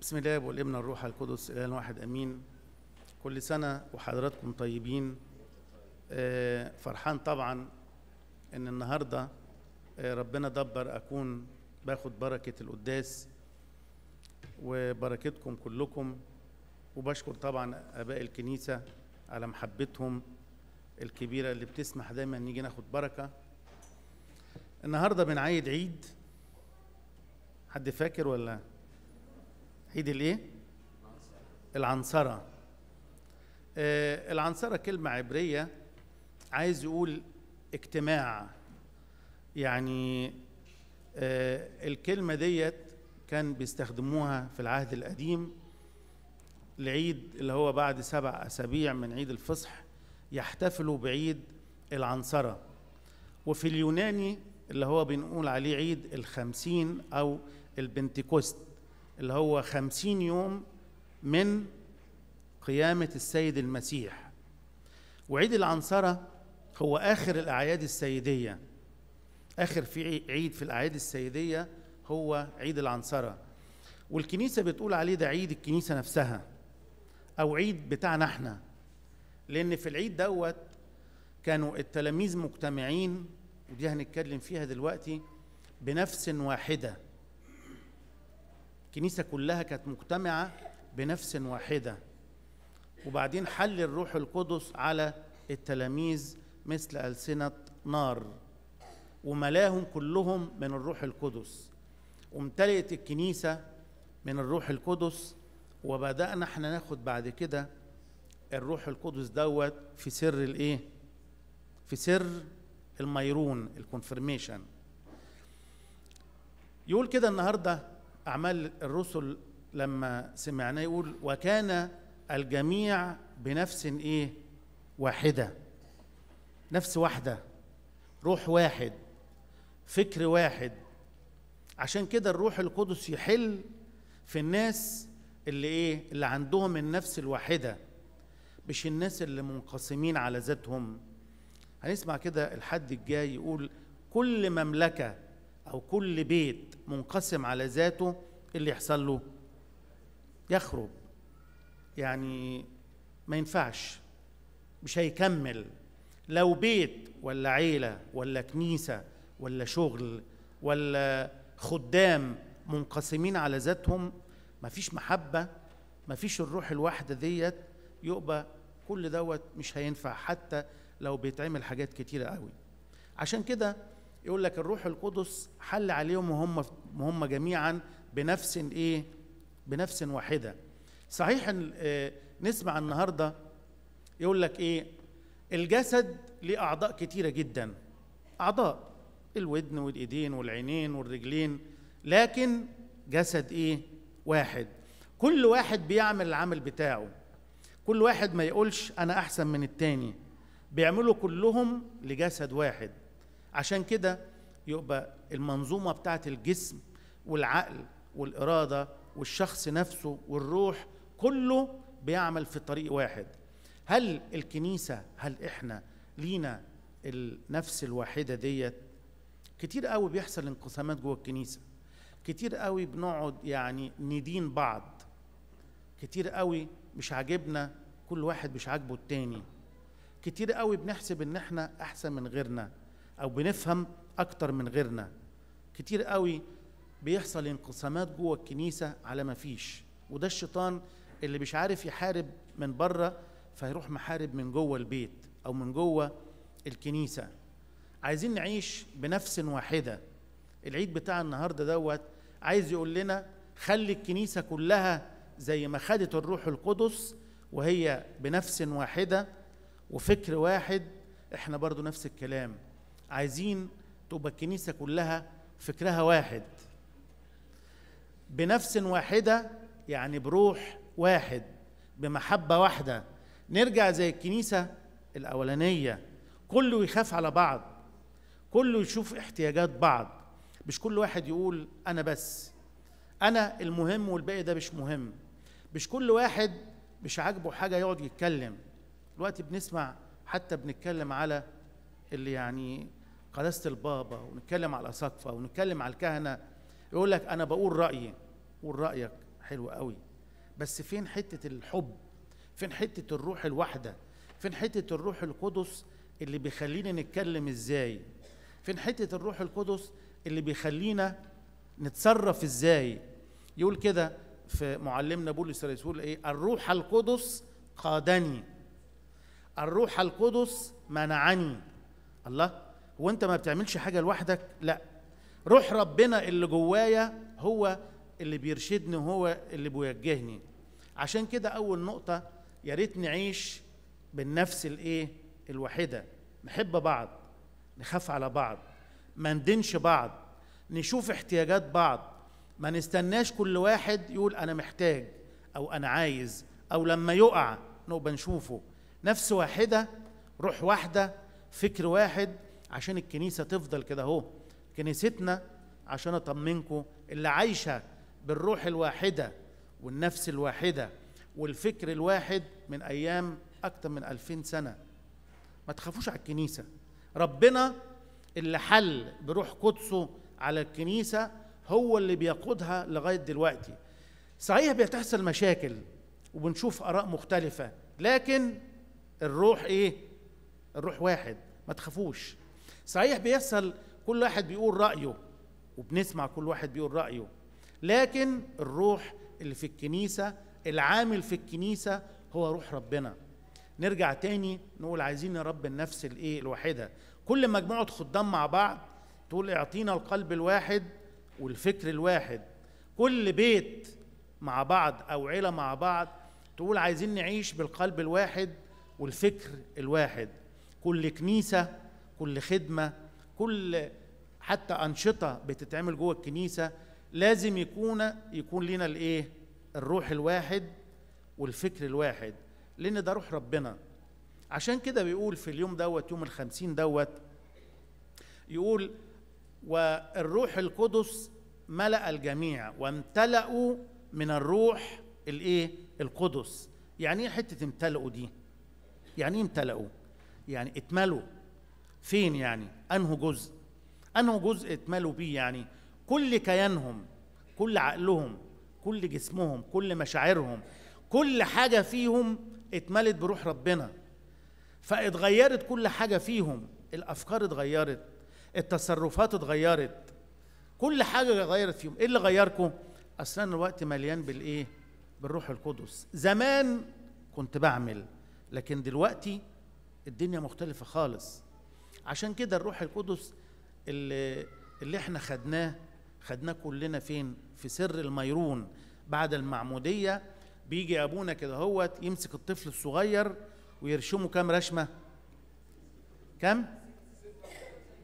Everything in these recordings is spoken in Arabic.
بسم الله والابن الروح القدس إله واحد امين كل سنه وحضراتكم طيبين آه، فرحان طبعا ان النهارده آه، ربنا دبر اكون باخد بركه القداس وبركتكم كلكم وبشكر طبعا اباء الكنيسه على محبتهم الكبيره اللي بتسمح دايما نيجي ناخد بركه النهارده بنعيد عيد حد فاكر ولا عيد الايه العنصره آه العنصره كلمه عبريه عايز يقول اجتماع يعني آه الكلمه ديت كان بيستخدموها في العهد القديم العيد اللي هو بعد سبع أسابيع من عيد الفصح يحتفلوا بعيد العنصرة وفي اليوناني اللي هو بنقول عليه عيد الخمسين أو البنتيكوست اللي هو خمسين يوم من قيامة السيد المسيح وعيد العنصرة هو آخر الأعياد السيدية آخر في عيد في الأعياد السيدية هو عيد العنصرة والكنيسة بتقول عليه ده عيد الكنيسة نفسها أو عيد بتاعنا احنا لأن في العيد دوت كانوا التلاميذ مجتمعين ودي هنتكلم فيها دلوقتي بنفس واحده الكنيسة كلها كانت مجتمعة بنفس واحدة وبعدين حل الروح القدس على التلاميذ مثل ألسنة نار وملاهم كلهم من الروح القدس وامتلئت الكنيسة من الروح القدس وبدأنا احنا ناخد بعد كده الروح القدس دوت في سر الايه؟ في سر الميرون الكونفرميشن يقول كده النهارده أعمال الرسل لما سمعناه يقول وكان الجميع بنفس إيه واحدة نفس واحدة روح واحد فكر واحد عشان كده الروح القدس يحل في الناس اللي ايه اللي عندهم النفس الواحده مش الناس اللي منقسمين على ذاتهم هنسمع كده الحد الجاي يقول كل مملكه أو كل بيت منقسم على ذاته اللي يحصل له يخرب يعني ما ينفعش مش هيكمل لو بيت ولا عيلة ولا كنيسة ولا شغل ولا خدام منقسمين على ذاتهم مفيش محبة مفيش الروح الواحدة ديت يبقى كل دوت مش هينفع حتى لو بيتعمل حاجات كتيرة قوي عشان كده يقول لك الروح القدس حل عليهم وهم هم جميعا بنفس ايه بنفس واحده صحيح ان آه، نسمع النهارده يقول لك ايه الجسد ليه اعضاء كتيره جدا اعضاء الودن والايدين والعينين والرجلين لكن جسد ايه واحد كل واحد بيعمل العمل بتاعه كل واحد ما يقولش انا احسن من التاني بيعملوا كلهم لجسد واحد عشان كده يبقى المنظومة بتاعت الجسم والعقل والإرادة والشخص نفسه والروح كله بيعمل في طريق واحد هل الكنيسة هل إحنا لينا النفس الواحدة ديت كتير قوي بيحصل انقسامات جوه الكنيسة كتير قوي بنقعد يعني ندين بعض كتير قوي مش عاجبنا كل واحد مش عاجبه التاني كتير قوي بنحسب ان احنا احسن من غيرنا او بنفهم اكتر من غيرنا كتير قوي بيحصل انقسامات جوه الكنيسه على ما فيش وده الشيطان اللي مش عارف يحارب من بره فيروح محارب من جوه البيت او من جوه الكنيسه عايزين نعيش بنفس واحده العيد بتاع النهارده دوت عايز يقول لنا خلي الكنيسه كلها زي ما خدت الروح القدس وهي بنفس واحده وفكر واحد احنا برضو نفس الكلام عايزين تبقى الكنيسة كلها فكرها واحد بنفس واحدة يعني بروح واحد بمحبة واحدة نرجع زي الكنيسة الأولانية كله يخاف على بعض كله يشوف احتياجات بعض مش كل واحد يقول أنا بس أنا المهم والباقي ده مش مهم مش كل واحد مش عاجبه حاجة يقعد يتكلم دلوقتي بنسمع حتى بنتكلم على اللي يعني قداسه البابا ونتكلم على الاساقفه ونتكلم على الكهنه يقول لك انا بقول رايي قول رايك حلو قوي بس فين حته الحب فين حته الروح الواحده فين حته الروح القدس اللي بيخلينا نتكلم ازاي فين حته الروح القدس اللي بيخلينا نتصرف ازاي يقول كده في معلمنا بولس الرسول يقول ايه الروح القدس قادني الروح القدس منعني الله وانت ما بتعملش حاجه لوحدك لا روح ربنا اللي جوايا هو اللي بيرشدني وهو اللي بيوجهني عشان كده اول نقطه يا ريت نعيش بالنفس الايه الواحده نحب بعض نخاف على بعض ما ندينش بعض نشوف احتياجات بعض ما نستناش كل واحد يقول انا محتاج او انا عايز او لما يقع نبقى نشوفه نفس واحده روح واحده فكر واحد عشان الكنيسة تفضل كده اهو كنيستنا عشان أطمنكم اللي عايشة بالروح الواحدة والنفس الواحدة والفكر الواحد من أيام أكتر من ألفين سنة ما تخافوش على الكنيسة ربنا اللي حل بروح قدسه على الكنيسة هو اللي بيقودها لغاية دلوقتي صحيح بتحصل مشاكل وبنشوف آراء مختلفة لكن الروح إيه؟ الروح واحد ما تخافوش صحيح بيحصل كل واحد بيقول رأيه وبنسمع كل واحد بيقول رأيه لكن الروح اللي في الكنيسة العامل في الكنيسة هو روح ربنا نرجع تاني نقول عايزين يا رب النفس الايه الواحدة كل مجموعة خدام مع بعض تقول اعطينا القلب الواحد والفكر الواحد كل بيت مع بعض او عيلة مع بعض تقول عايزين نعيش بالقلب الواحد والفكر الواحد كل كنيسة كل خدمه كل حتى انشطه بتتعمل جوه الكنيسه لازم يكون يكون لنا الايه الروح الواحد والفكر الواحد لان ده روح ربنا عشان كده بيقول في اليوم دوت يوم الخمسين دوت يقول والروح القدس ملأ الجميع وامتلأوا من الروح الايه القدس يعني ايه حته امتلأوا دي يعني ايه امتلأوا يعني اتملوا فين يعني انه جزء انه جزء اتملوا بيه يعني كل كيانهم كل عقلهم كل جسمهم كل مشاعرهم كل حاجه فيهم اتملت بروح ربنا فاتغيرت كل حاجه فيهم الافكار اتغيرت التصرفات اتغيرت كل حاجه اتغيرت فيهم ايه اللي غيركم اصلا الوقت مليان بالايه بالروح القدس زمان كنت بعمل لكن دلوقتي الدنيا مختلفه خالص عشان كده الروح القدس اللي, اللي احنا خدناه خدناه كلنا فين في سر الميرون بعد المعمودية بيجي أبونا كده هوت يمسك الطفل الصغير ويرشمه كام رشمة كم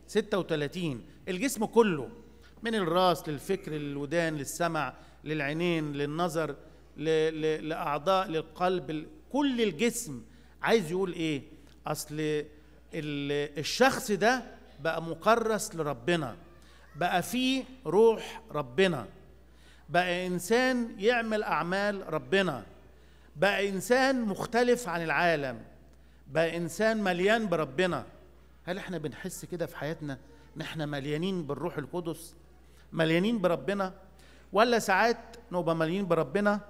36 الجسم كله من الراس للفكر للودان للسمع للعينين للنظر لأعضاء للقلب كل الجسم عايز يقول ايه اصل الشخص ده بقى مكرس لربنا بقى فيه روح ربنا بقى انسان يعمل اعمال ربنا بقى انسان مختلف عن العالم بقى انسان مليان بربنا هل احنا بنحس كده في حياتنا ان احنا مليانين بالروح القدس مليانين بربنا ولا ساعات نبقى مليانين بربنا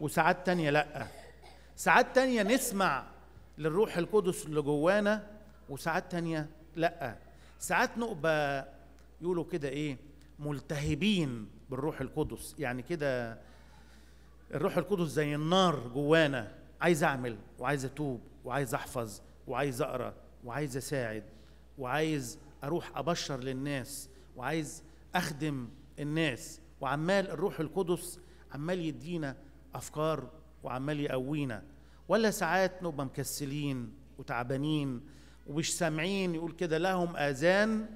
وساعات تانية لا ساعات تانية نسمع للروح القدس اللي جوانا وساعات تانية لا ساعات نبقى يقولوا كده ايه ملتهبين بالروح القدس يعني كده الروح القدس زي النار جوانا عايز اعمل وعايز اتوب وعايز احفظ وعايز اقرا وعايز اساعد وعايز اروح ابشر للناس وعايز اخدم الناس وعمال الروح القدس عمال يدينا افكار وعمال يقوينا ولا ساعات نبقى مكسلين وتعبانين ومش سامعين يقول كده لهم آذان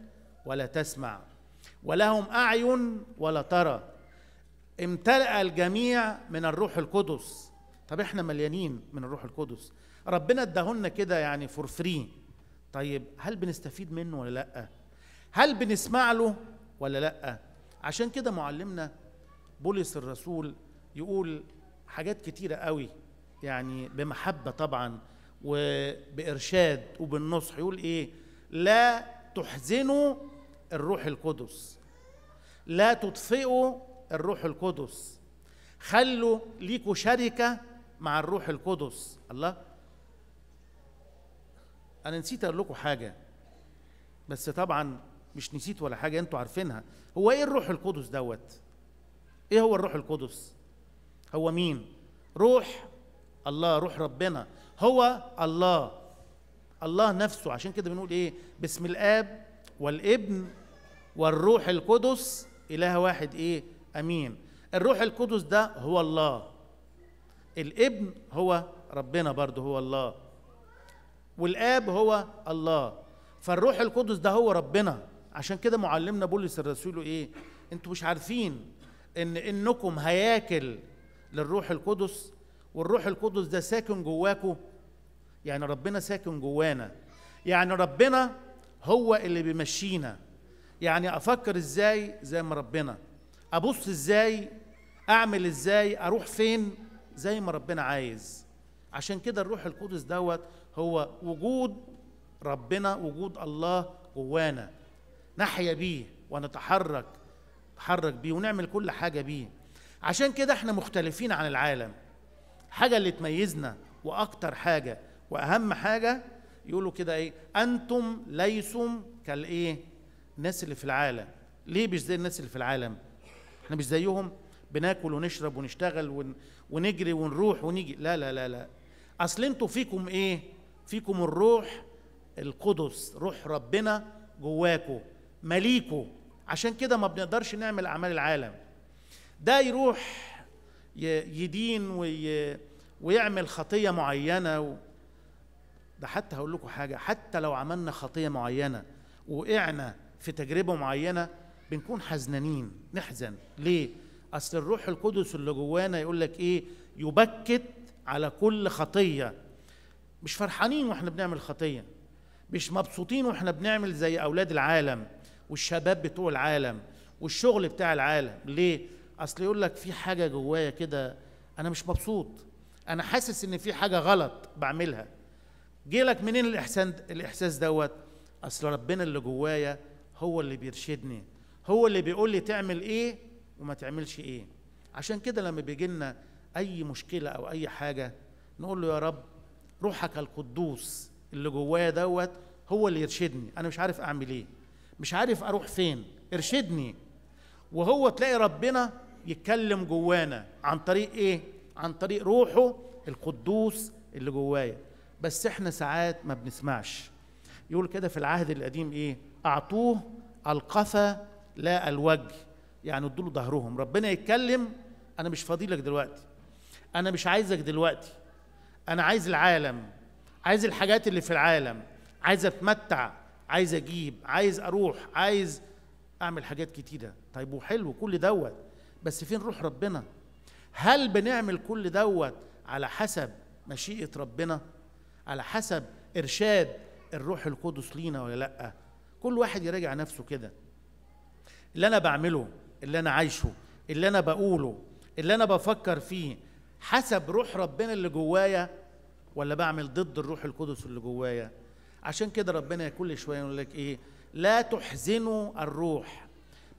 ولا تسمع ولهم أعين ولا ترى امتلأ الجميع من الروح القدس طب احنا مليانين من الروح القدس ربنا ادهولنا كده يعني فور فري طيب هل بنستفيد منه ولا لا هل بنسمع له ولا لا عشان كده معلمنا بولس الرسول يقول حاجات كتيرة قوي يعني بمحبة طبعا وبإرشاد وبالنصح يقول إيه لا تحزنوا الروح القدس لا تطفئوا الروح القدس خلوا ليكوا شركة مع الروح القدس الله أنا نسيت أقول لكم حاجة بس طبعا مش نسيت ولا حاجة أنتوا عارفينها هو إيه الروح القدس دوت إيه هو الروح القدس هو مين روح الله روح ربنا هو الله الله نفسه عشان كده بنقول ايه باسم الاب والابن والروح القدس اله واحد ايه امين الروح القدس ده هو الله الابن هو ربنا برضه هو الله والاب هو الله فالروح القدس ده هو ربنا عشان كده معلمنا بولس الرسول ايه انتوا مش عارفين ان انكم هياكل للروح القدس والروح القدس ده ساكن جواكوا يعني ربنا ساكن جوانا يعني ربنا هو اللي بيمشينا يعني افكر ازاي زي ما ربنا ابص ازاي اعمل ازاي اروح فين زي ما ربنا عايز عشان كده الروح القدس دوت هو وجود ربنا وجود الله جوانا نحيا بيه ونتحرك نتحرك بيه ونعمل كل حاجه بيه عشان كده احنا مختلفين عن العالم الحاجه اللي تميزنا واكتر حاجه واهم حاجه يقولوا كده ايه انتم ليسم كالايه الناس اللي في العالم ليه مش زي الناس اللي في العالم احنا مش زيهم بناكل ونشرب ونشتغل ون... ونجري ونروح ونيجي لا لا لا لا اصل انتوا فيكم ايه فيكم الروح القدس روح ربنا جواكو مليكوا عشان كده ما بنقدرش نعمل اعمال العالم ده يروح يدين ويعمل خطيه معينه و ده حتى هقول لكم حاجه حتى لو عملنا خطيه معينه وقعنا في تجربه معينه بنكون حزنانين نحزن ليه اصل الروح القدس اللي جوانا يقول لك ايه يبكت على كل خطيه مش فرحانين واحنا بنعمل خطيه مش مبسوطين واحنا بنعمل زي اولاد العالم والشباب بتوع العالم والشغل بتاع العالم ليه اصل يقول لك في حاجه جوايا كده انا مش مبسوط انا حاسس ان في حاجه غلط بعملها جي لك منين الاحسان الاحساس دوت اصل ربنا اللي جوايا هو اللي بيرشدني هو اللي بيقول لي تعمل ايه وما تعملش ايه عشان كده لما بيجي لنا اي مشكله او اي حاجه نقول له يا رب روحك القدوس اللي جوايا دوت هو اللي يرشدني انا مش عارف اعمل ايه مش عارف اروح فين ارشدني وهو تلاقي ربنا يتكلم جوانا عن طريق ايه عن طريق روحه القدوس اللي جوايا بس احنا ساعات ما بنسمعش يقول كده في العهد القديم ايه اعطوه القفا لا الوجه يعني ادوا له ظهرهم ربنا يتكلم انا مش فاضيلك دلوقتي انا مش عايزك دلوقتي انا عايز العالم عايز الحاجات اللي في العالم عايز اتمتع عايز اجيب عايز اروح عايز اعمل حاجات كتيره طيب وحلو كل دوت بس فين روح ربنا هل بنعمل كل دوت على حسب مشيئه ربنا على حسب ارشاد الروح القدس لينا ولا لا كل واحد يراجع نفسه كده اللي انا بعمله اللي انا عايشه اللي انا بقوله اللي انا بفكر فيه حسب روح ربنا اللي جوايا ولا بعمل ضد الروح القدس اللي جوايا عشان كده ربنا كل شويه يقول لك ايه لا تحزنوا الروح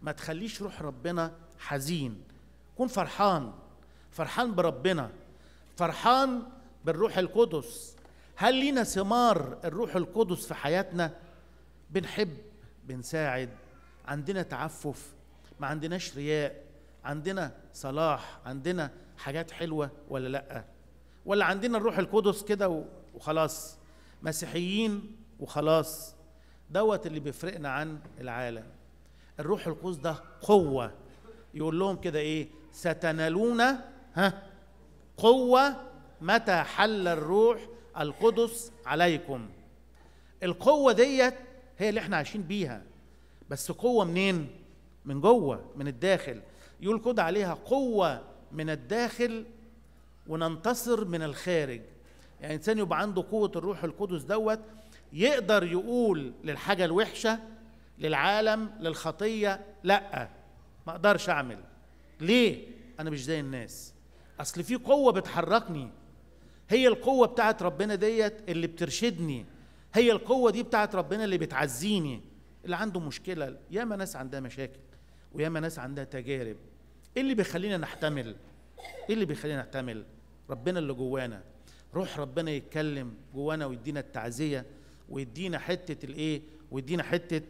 ما تخليش روح ربنا حزين كن فرحان فرحان بربنا فرحان بالروح القدس هل لينا ثمار الروح القدس في حياتنا بنحب بنساعد عندنا تعفف ما عندناش رياء عندنا صلاح عندنا حاجات حلوة ولا لأ ولا عندنا الروح القدس كده وخلاص مسيحيين وخلاص دوت اللي بيفرقنا عن العالم الروح القدس ده قوة يقول لهم كده ايه ستنالون ها قوه متى حل الروح القدس عليكم القوه ديت هي اللي احنا عايشين بيها بس قوه منين من جوه من الداخل يقول كود عليها قوه من الداخل وننتصر من الخارج يعني انسان يبقى عنده قوه الروح القدس دوت يقدر يقول للحاجه الوحشه للعالم للخطيه لا ما اقدرش اعمل ليه انا مش زي الناس اصل في قوه بتحركني هي القوه بتاعت ربنا ديت اللي بترشدني هي القوه دي بتاعت ربنا اللي بتعزيني اللي عنده مشكله ياما ناس عندها مشاكل وياما ناس عندها تجارب ايه اللي بيخلينا نحتمل ايه اللي بيخلينا نحتمل ربنا اللي جوانا روح ربنا يتكلم جوانا ويدينا التعزيه ويدينا حته الايه ويدينا حته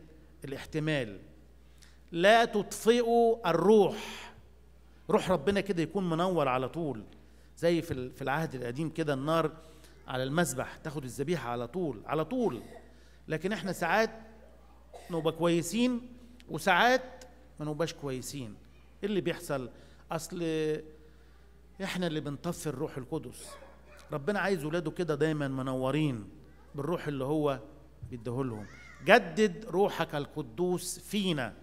الاحتمال لا تطفئوا الروح روح ربنا كده يكون منور على طول زي في في العهد القديم كده النار على المذبح تاخد الذبيحه على طول على طول لكن احنا ساعات نبقى كويسين وساعات ما نبقاش كويسين ايه اللي بيحصل اصل احنا اللي بنطفي الروح القدس ربنا عايز ولاده كده دايما منورين بالروح اللي هو بيديهولهم جدد روحك القدوس فينا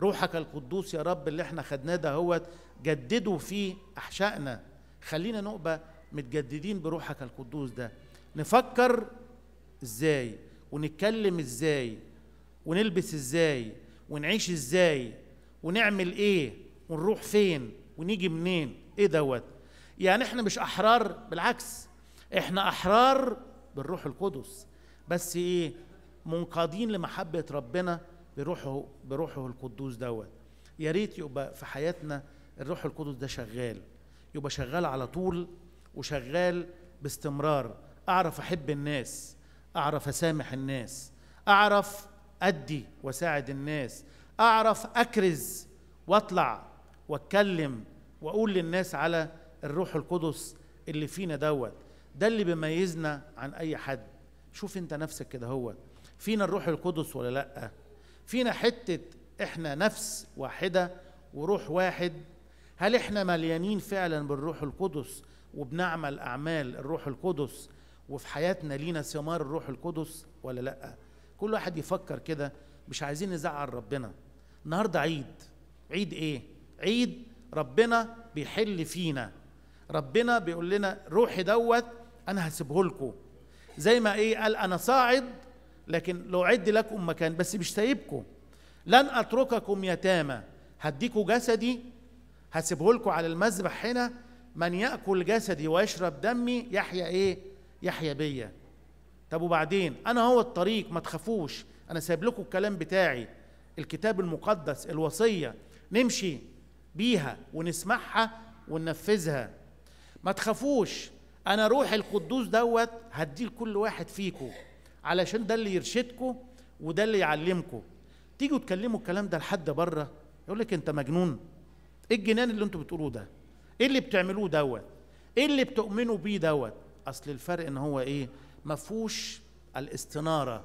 روحك القدوس يا رب اللي احنا خدناه ده هو جددوا فيه أحشائنا خلينا نبقى متجددين بروحك القدوس ده نفكر ازاي ونتكلم ازاي ونلبس ازاي ونعيش ازاي ونعمل ايه ونروح فين ونيجي منين ايه دوت يعني احنا مش احرار بالعكس احنا احرار بالروح القدس بس ايه منقادين لمحبه ربنا بروحه بروحه القدوس دوت يا ريت يبقى في حياتنا الروح القدس ده شغال يبقى شغال على طول وشغال باستمرار اعرف احب الناس اعرف اسامح الناس اعرف ادي واساعد الناس اعرف اكرز واطلع واتكلم واقول للناس على الروح القدس اللي فينا دوت ده اللي بيميزنا عن اي حد شوف انت نفسك كده هو فينا الروح القدس ولا لا فينا حتة احنا نفس واحدة وروح واحد هل احنا مليانين فعلا بالروح القدس وبنعمل اعمال الروح القدس وفي حياتنا لينا ثمار الروح القدس ولا لا كل واحد يفكر كده مش عايزين نزعل ربنا النهارده عيد عيد ايه عيد ربنا بيحل فينا ربنا بيقول لنا روحي دوت انا هسيبه لكم زي ما ايه قال انا صاعد لكن لو عد لكم مكان بس مش سايبكم لن اترككم يتامى هديكم جسدي هسيبه لكم على المذبح هنا من ياكل جسدي ويشرب دمي يحيا ايه يحيا بيا طب وبعدين انا هو الطريق ما تخافوش انا سايب لكم الكلام بتاعي الكتاب المقدس الوصيه نمشي بيها ونسمعها وننفذها ما تخافوش انا روحي القدوس دوت هديه لكل واحد فيكم علشان ده اللي يرشدكم وده اللي يعلمكم تيجوا تكلموا الكلام ده لحد بره يقول لك انت مجنون ايه الجنان اللي انتوا بتقولوه ده ايه اللي بتعملوه دوت ايه اللي بتؤمنوا بيه دوت اصل الفرق ان هو ايه ما فيهوش الاستناره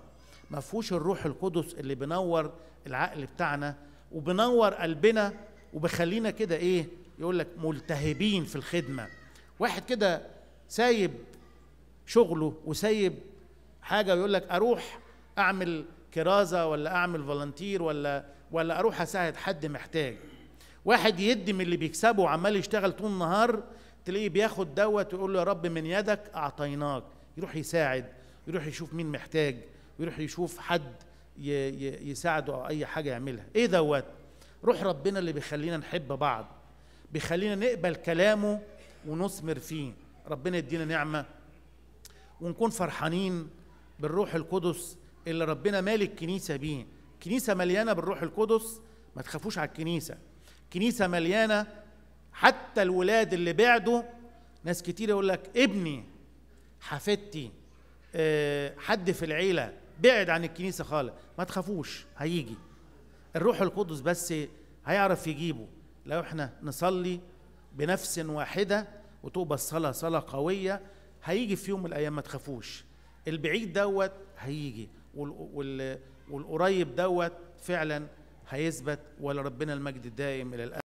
ما فيهوش الروح القدس اللي بنور العقل بتاعنا وبنور قلبنا وبخلينا كده ايه يقول لك ملتهبين في الخدمه واحد كده سايب شغله وسايب حاجه ويقول لك اروح اعمل كرازه ولا اعمل فولنتير ولا ولا اروح اساعد حد محتاج واحد يدي من اللي بيكسبه وعمال يشتغل طول النهار تلاقيه بياخد دوت ويقول له يا رب من يدك اعطيناك يروح يساعد يروح يشوف مين محتاج ويروح يشوف حد يساعده او اي حاجه يعملها ايه دوت روح ربنا اللي بيخلينا نحب بعض بيخلينا نقبل كلامه ونثمر فيه ربنا يدينا نعمه ونكون فرحانين بالروح القدس اللي ربنا مال الكنيسة بيه كنيسة مليانة بالروح القدس ما تخافوش على الكنيسة كنيسة مليانة حتى الولاد اللي بعدوا ناس كتير يقول لك ابني حفيدتي آه، حد في العيلة بعد عن الكنيسة خالص ما تخافوش هيجي الروح القدس بس هيعرف يجيبه لو احنا نصلي بنفس واحدة وتبقى الصلاة صلاة قوية هيجي في يوم من الأيام ما تخافوش البعيد دوت هيجي والقريب دوت فعلا هيثبت ولربنا المجد الدائم الى الأبد